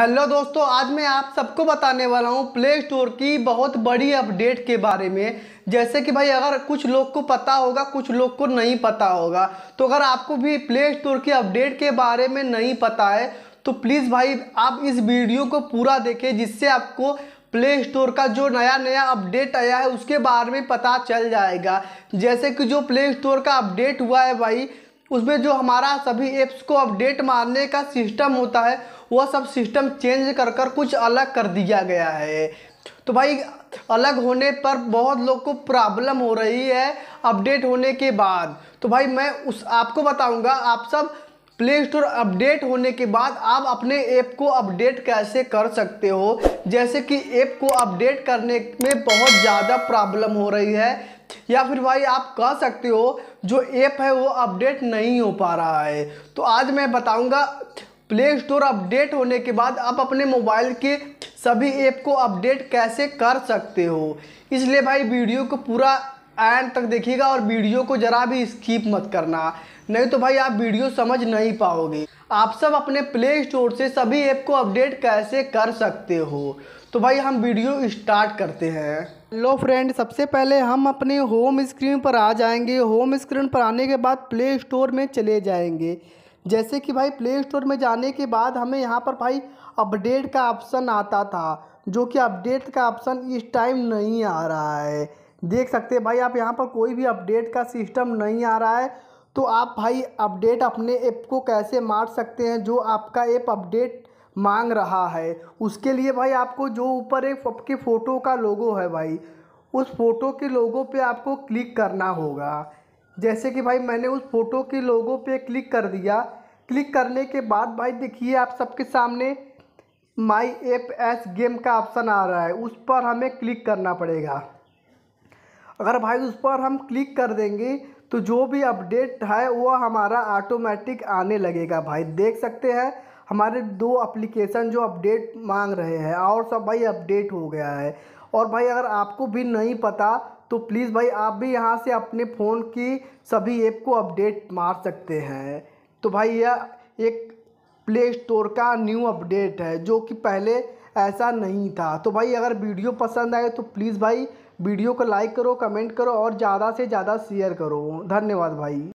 hello दोस्तों आज मैं आप सबको बताने वाला हूँ प्ले स्टोर की बहुत बड़ी अपडेट के बारे में जैसे कि भाई अगर कुछ लोग को पता होगा कुछ लोग को नहीं पता होगा तो अगर आपको भी प्ले स्टोर की अपडेट के बारे में नहीं पता है तो प्लीज़ भाई आप इस वीडियो को पूरा देखें जिससे आपको प्ले स्टोर का जो नया नया अपडेट आया है उसके बारे में पता चल जाएगा जैसे कि जो प्ले स्टोर का अपडेट हुआ है भाई उसमें जो हमारा सभी ऐप्स को अपडेट मारने का सिस्टम होता है वह सब सिस्टम चेंज कर कर कुछ अलग कर दिया गया है तो भाई अलग होने पर बहुत लोग को प्रॉब्लम हो रही है अपडेट होने के बाद तो भाई मैं उस आपको बताऊंगा आप सब प्ले स्टोर अपडेट होने के बाद आप अपने ऐप को अपडेट कैसे कर सकते हो जैसे कि ऐप को अपडेट करने में बहुत ज़्यादा प्रॉब्लम हो रही है या फिर भाई आप कह सकते हो जो ऐप है वो अपडेट नहीं हो पा रहा है तो आज मैं बताऊंगा प्ले स्टोर अपडेट होने के बाद आप अपने मोबाइल के सभी ऐप को अपडेट कैसे कर सकते हो इसलिए भाई वीडियो को पूरा एंड तक देखिएगा और वीडियो को ज़रा भी स्किप मत करना नहीं तो भाई आप वीडियो समझ नहीं पाओगे आप सब अपने प्ले स्टोर से सभी ऐप को अपडेट कैसे कर सकते हो तो भाई हम वीडियो स्टार्ट करते हैं हेलो फ्रेंड सबसे पहले हम अपने होम स्क्रीन पर आ जाएंगे होम स्क्रीन पर आने के बाद प्ले स्टोर में चले जाएंगे जैसे कि भाई प्ले स्टोर में जाने के बाद हमें यहाँ पर भाई अपडेट का ऑप्शन आता था जो कि अपडेट का ऑप्शन इस टाइम नहीं आ रहा है देख सकते हैं भाई आप यहाँ पर कोई भी अपडेट का सिस्टम नहीं आ रहा है तो आप भाई अपडेट अपने ऐप को कैसे मार सकते हैं जो आपका ऐप अपडेट मांग रहा है उसके लिए भाई आपको जो ऊपर एक आपके फ़ोटो का लोगो है भाई उस फ़ोटो के लोगो पे आपको क्लिक करना होगा जैसे कि भाई मैंने उस फ़ोटो के लोगो पे क्लिक कर दिया क्लिक करने के बाद भाई देखिए आप सबके सामने माई एप एस गेम का ऑप्शन आ रहा है उस पर हमें क्लिक करना पड़ेगा अगर भाई उस पर हम क्लिक कर देंगे तो जो भी अपडेट है वो हमारा ऑटोमेटिक आने लगेगा भाई देख सकते हैं हमारे दो अप्लीकेशन जो अपडेट मांग रहे हैं और सब भाई अपडेट हो गया है और भाई अगर आपको भी नहीं पता तो प्लीज़ भाई आप भी यहाँ से अपने फ़ोन की सभी ऐप को अपडेट मार सकते हैं तो भाई यह एक प्ले स्टोर का न्यू अपडेट है जो कि पहले ऐसा नहीं था तो भाई अगर वीडियो पसंद आए तो प्लीज़ भाई वीडियो को लाइक करो कमेंट करो और ज़्यादा से ज़्यादा शेयर करो धन्यवाद भाई